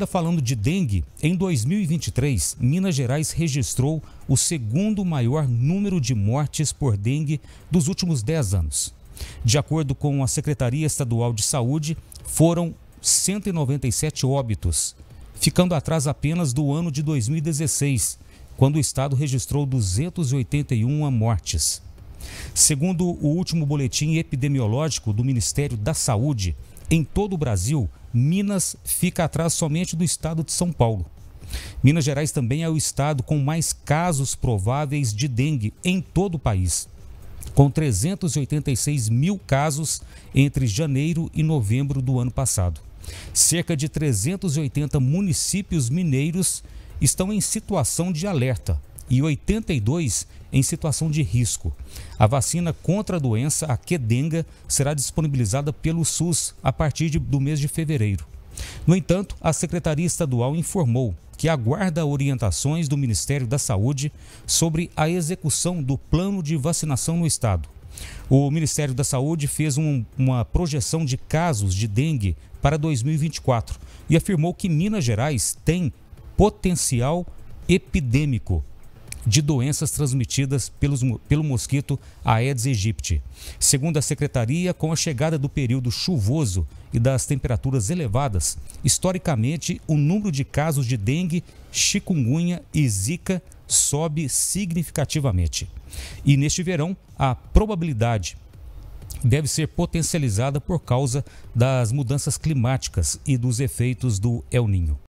Ainda falando de dengue, em 2023, Minas Gerais registrou o segundo maior número de mortes por dengue dos últimos 10 anos. De acordo com a Secretaria Estadual de Saúde, foram 197 óbitos, ficando atrás apenas do ano de 2016, quando o estado registrou 281 mortes. Segundo o último boletim epidemiológico do Ministério da Saúde, em todo o Brasil, Minas fica atrás somente do estado de São Paulo. Minas Gerais também é o estado com mais casos prováveis de dengue em todo o país, com 386 mil casos entre janeiro e novembro do ano passado. Cerca de 380 municípios mineiros estão em situação de alerta, e 82 em situação de risco. A vacina contra a doença, a Quedenga, será disponibilizada pelo SUS a partir de, do mês de fevereiro. No entanto, a Secretaria Estadual informou que aguarda orientações do Ministério da Saúde sobre a execução do plano de vacinação no estado. O Ministério da Saúde fez um, uma projeção de casos de dengue para 2024 e afirmou que Minas Gerais tem potencial epidêmico de doenças transmitidas pelos, pelo mosquito Aedes aegypti. Segundo a secretaria, com a chegada do período chuvoso e das temperaturas elevadas, historicamente o número de casos de dengue, chikungunya e zika sobe significativamente. E neste verão, a probabilidade deve ser potencializada por causa das mudanças climáticas e dos efeitos do El Ninho.